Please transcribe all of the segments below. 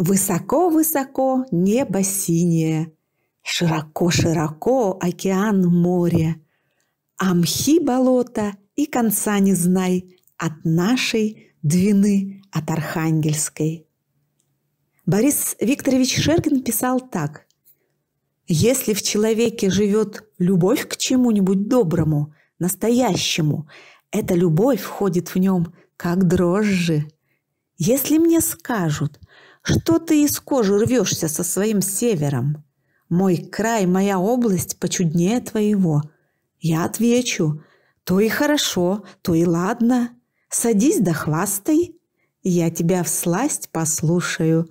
Высоко-высоко небо синее, Широко-широко океан море, А мхи болота и конца не знай От нашей Двины, от Архангельской. Борис Викторович Шергин писал так. «Если в человеке живет любовь к чему-нибудь доброму, настоящему, эта любовь входит в нем, как дрожжи. Если мне скажут – что ты из кожи рвешься со своим севером? Мой край, моя область почуднее твоего. Я отвечу, то и хорошо, то и ладно. Садись да хвастай, я тебя в всласть послушаю.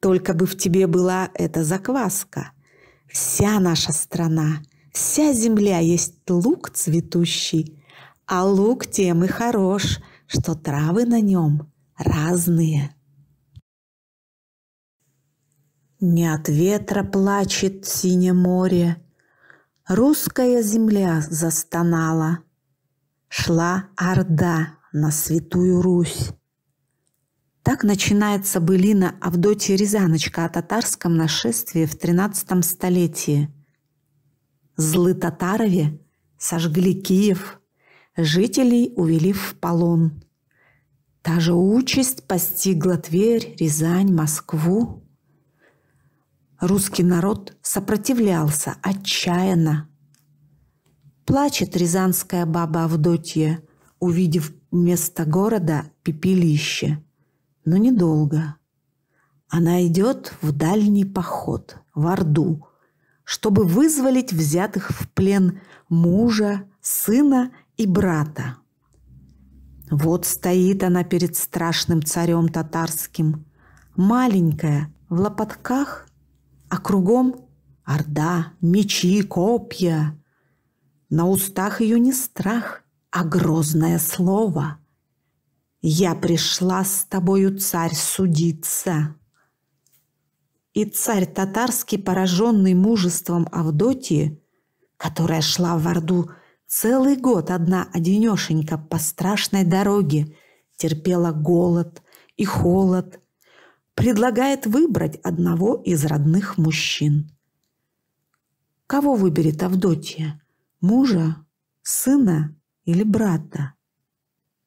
Только бы в тебе была эта закваска. Вся наша страна, вся земля есть лук цветущий, а лук тем и хорош, что травы на нем разные. Не от ветра плачет синее море, Русская земля застонала. Шла орда на святую Русь. Так начинается былина Авдотья Рязаночка о татарском нашествии в XIII столетии. Злы татарове сожгли Киев, жителей увели в полон. Та же участь постигла Тверь, Рязань, Москву, Русский народ сопротивлялся отчаянно. Плачет рязанская баба Авдотья, увидев вместо города пепелище. Но недолго. Она идет в дальний поход, в Орду, чтобы вызволить взятых в плен мужа, сына и брата. Вот стоит она перед страшным царем татарским, маленькая, в лопатках а кругом орда, мечи, копья. На устах ее не страх, а грозное слово. «Я пришла с тобою, царь, судиться!» И царь татарский, пораженный мужеством Авдотии, которая шла в Орду целый год одна одинешенька по страшной дороге, терпела голод и холод, предлагает выбрать одного из родных мужчин. Кого выберет Авдотья? Мужа, сына или брата?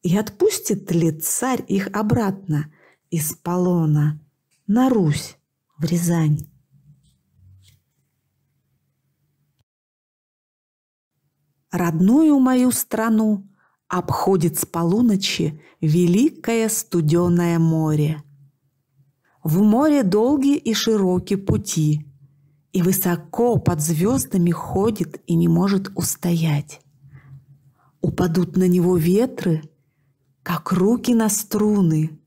И отпустит ли царь их обратно из полона на Русь, в Рязань? Родную мою страну обходит с полуночи великое студеное море – в море долгие и широкие пути, и высоко под звездами ходит и не может устоять. Упадут на него ветры, как руки на струны,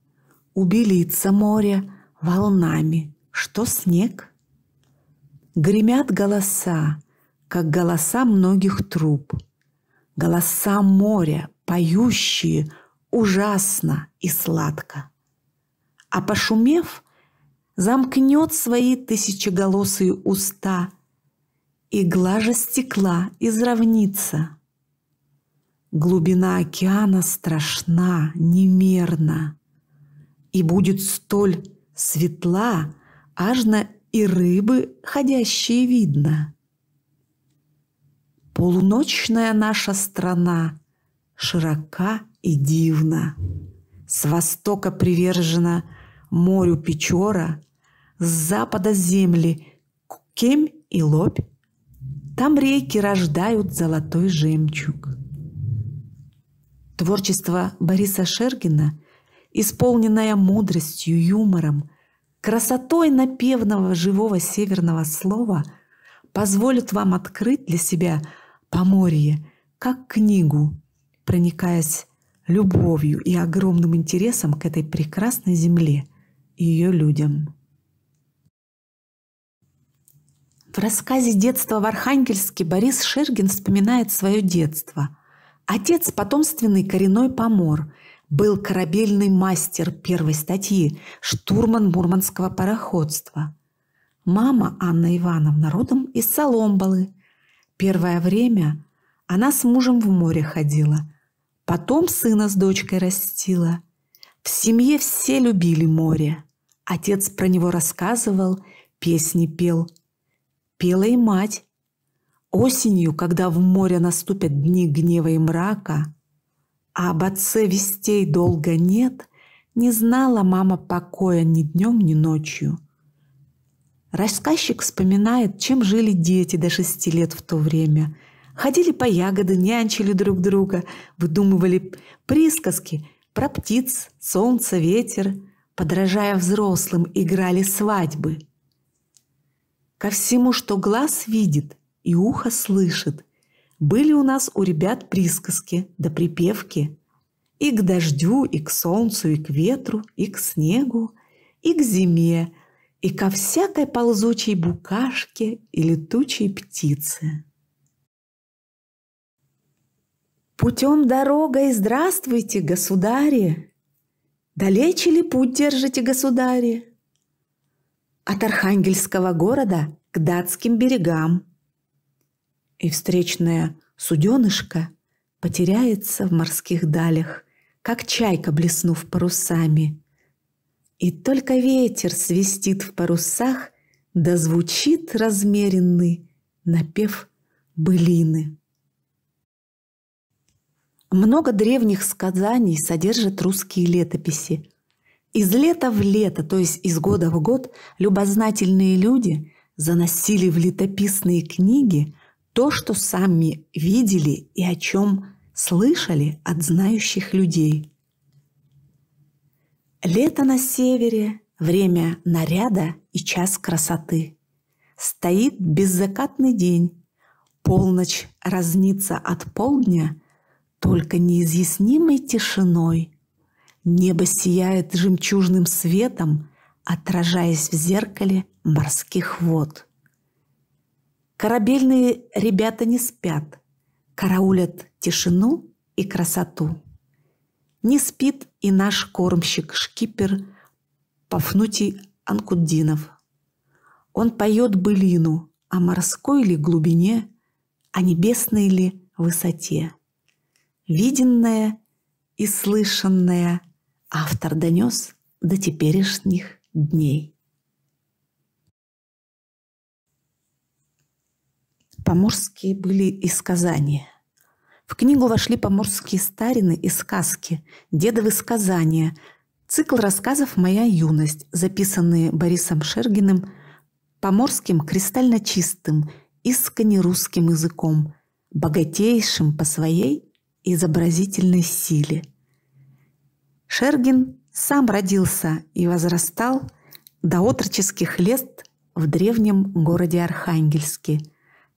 убелится море волнами, что снег. Гремят голоса, как голоса многих труб. Голоса моря, поющие, ужасно и сладко. А пошумев, замкнет свои тысячеголосые уста, и же стекла изравнится. Глубина океана страшна, немерна, и будет столь светла, аж на и рыбы ходящие видно. Полуночная наша страна широка и дивна. С востока привержена морю Печора, с запада земли Кем и Лобь. Там реки рождают золотой жемчуг. Творчество Бориса Шергина, исполненное мудростью, юмором, красотой напевного живого северного слова, позволит вам открыть для себя Поморье как книгу, проникаясь любовью и огромным интересом к этой прекрасной земле и ее людям. В рассказе «Детство в Архангельске» Борис Шергин вспоминает свое детство. Отец – потомственный коренной помор, был корабельный мастер первой статьи, штурман мурманского пароходства. Мама Анна Ивановна родом из Соломбалы. Первое время она с мужем в море ходила, потом сына с дочкой растила. В семье все любили море. Отец про него рассказывал, песни пел – пела и мать. Осенью, когда в море наступят дни гнева и мрака, а об отце вестей долго нет, не знала мама покоя ни днем, ни ночью. Рассказчик вспоминает, чем жили дети до шести лет в то время. Ходили по ягоды, нянчили друг друга, выдумывали присказки про птиц, солнце, ветер, подражая взрослым, играли свадьбы – ко всему, что глаз видит и ухо слышит. Были у нас у ребят присказки да припевки. И к дождю, и к солнцу, и к ветру, и к снегу, и к зиме, и ко всякой ползучей букашке и летучей птице. Путем дорогой здравствуйте, государи! Далече ли путь держите, государи? от Архангельского города к датским берегам. И встречная суденышка потеряется в морских далях, как чайка, блеснув парусами. И только ветер свистит в парусах, да звучит размеренный напев былины. Много древних сказаний содержат русские летописи – из лета в лето, то есть из года в год, любознательные люди заносили в летописные книги то, что сами видели и о чем слышали от знающих людей. Лето на севере – время наряда и час красоты. Стоит беззакатный день, полночь разнится от полдня только неизъяснимой тишиной – Небо сияет жемчужным светом, отражаясь в зеркале морских вод. Корабельные ребята не спят, караулят тишину и красоту. Не спит и наш кормщик-шкипер Пафнутий Анкуддинов. Он поет былину о морской ли глубине, о небесной ли высоте. Виденное и слышанное – автор донес до теперешних дней. Поморские были и сказания. В книгу вошли поморские старины и сказки, дедовы сказания, цикл рассказов «Моя юность», записанные Борисом Шергиным поморским кристально чистым, искренне русским языком, богатейшим по своей изобразительной силе – Шергин сам родился и возрастал до отроческих лет в древнем городе Архангельске,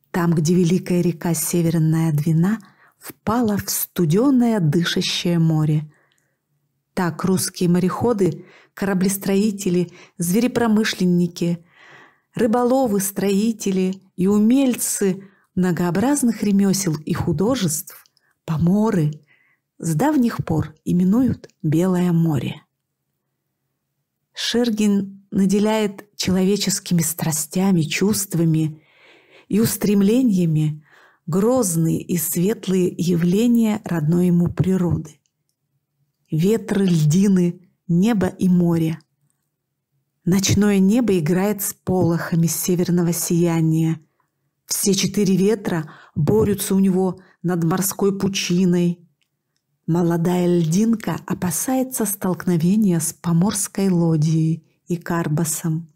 там, где великая река Северная Двина впала в студеное дышащее море. Так русские мореходы, кораблестроители, зверепромышленники, рыболовы, строители и умельцы многообразных ремесел и художеств, поморы – с давних пор именуют Белое море. Шергин наделяет человеческими страстями, чувствами и устремлениями грозные и светлые явления родной ему природы. Ветры, льдины, небо и море. Ночное небо играет с полохами северного сияния. Все четыре ветра борются у него над морской пучиной – Молодая льдинка опасается столкновения с поморской лодией и карбасом.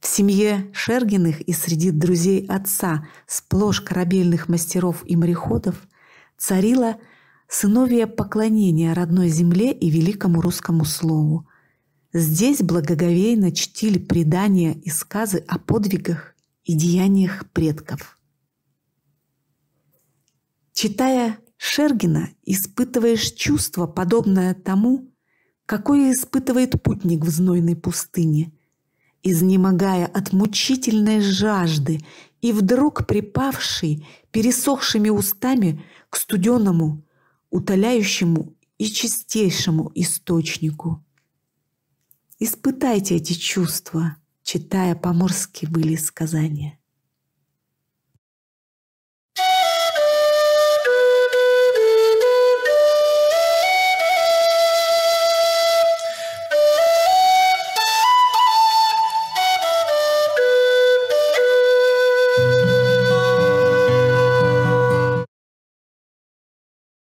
В семье Шергиных и среди друзей отца, сплошь корабельных мастеров и мореходов, царило сыновье поклонение родной земле и великому русскому слову. Здесь благоговейно чтили предания и сказы о подвигах и деяниях предков. Читая Шергина испытываешь чувство, подобное тому, какое испытывает путник в знойной пустыне, изнемогая от мучительной жажды и вдруг припавший пересохшими устами к студеному, утоляющему и чистейшему источнику. Испытайте эти чувства, читая поморские были сказания.